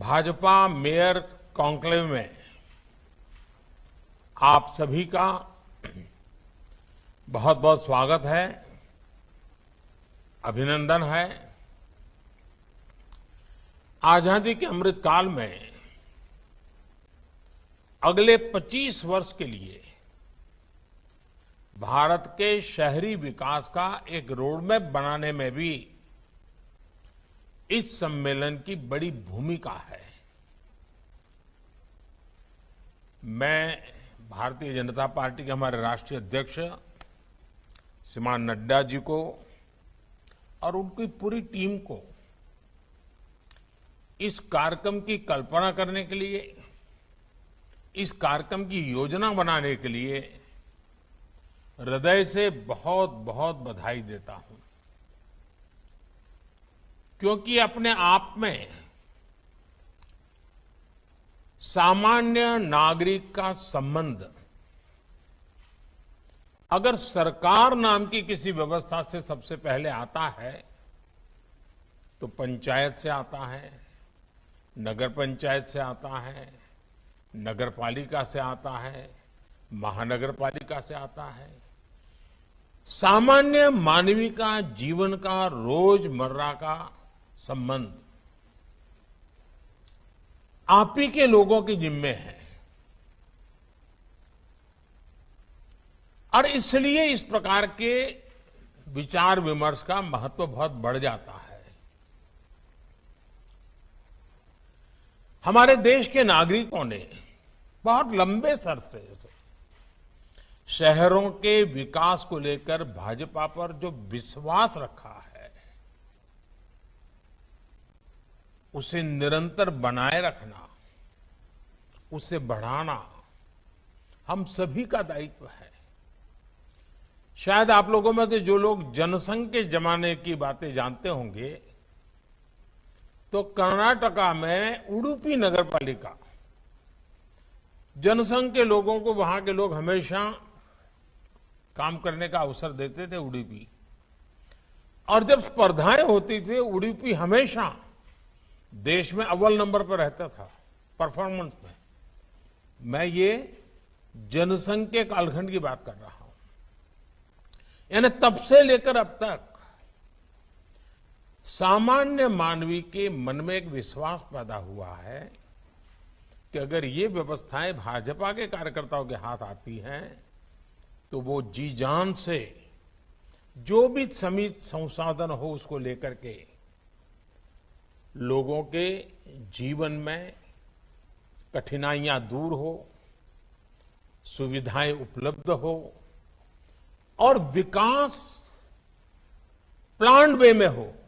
Bhajpa mayor conclave में आप सभी का बहुत बहुत स्वागत है अभिनंदन है आजादी के अमृत काल में अगले 25 वर्ष के लिए भारत के शहरी विकास का एक रोडमैप बनाने में भी इस सम्मेलन की बड़ी भूमिका है मैं भारतीय जनता पार्टी के हमारे राष्ट्रीय अध्यक्ष श्रीमान नड्डा जी को और उनकी पूरी टीम को इस कार्यक्रम की कल्पना करने के लिए इस कार्यक्रम की योजना बनाने के लिए हृदय से बहुत बहुत बधाई देता हूं क्योंकि अपने आप में सामान्य नागरिक का संबंध अगर सरकार नाम की किसी व्यवस्था से सबसे पहले आता है तो पंचायत से आता है नगर पंचायत से आता है नगर पालिका से आता है महानगर पालिका से आता है सामान्य मानवी का जीवन का रोजमर्रा का संबंध आप ही के लोगों के जिम्मे है और इसलिए इस प्रकार के विचार विमर्श का महत्व बहुत बढ़ जाता है हमारे देश के नागरिकों ने बहुत लंबे सरसे से शहरों के विकास को लेकर भाजपा पर जो विश्वास रखा है उसे निरंतर बनाए रखना उसे बढ़ाना हम सभी का दायित्व है शायद आप लोगों में से जो लोग जनसंघ के जमाने की बातें जानते होंगे तो कर्नाटका में उडुपी नगर पालिका जनसंघ के लोगों को वहां के लोग हमेशा काम करने का अवसर देते थे उडुपी और जब स्पर्धाएं होती थी उडुपी हमेशा देश में अव्वल नंबर पर रहता था परफॉर्मेंस में मैं ये जनसंघ के कालखंड की बात कर रहा हूं यानी तब से लेकर अब तक सामान्य मानवी के मन में एक विश्वास पैदा हुआ है कि अगर ये व्यवस्थाएं भाजपा के कार्यकर्ताओं के हाथ आती हैं तो वो जी जान से जो भी समित संसाधन हो उसको लेकर के लोगों के जीवन में कठिनाइयां दूर हो सुविधाएं उपलब्ध हो और विकास प्लांट वे में हो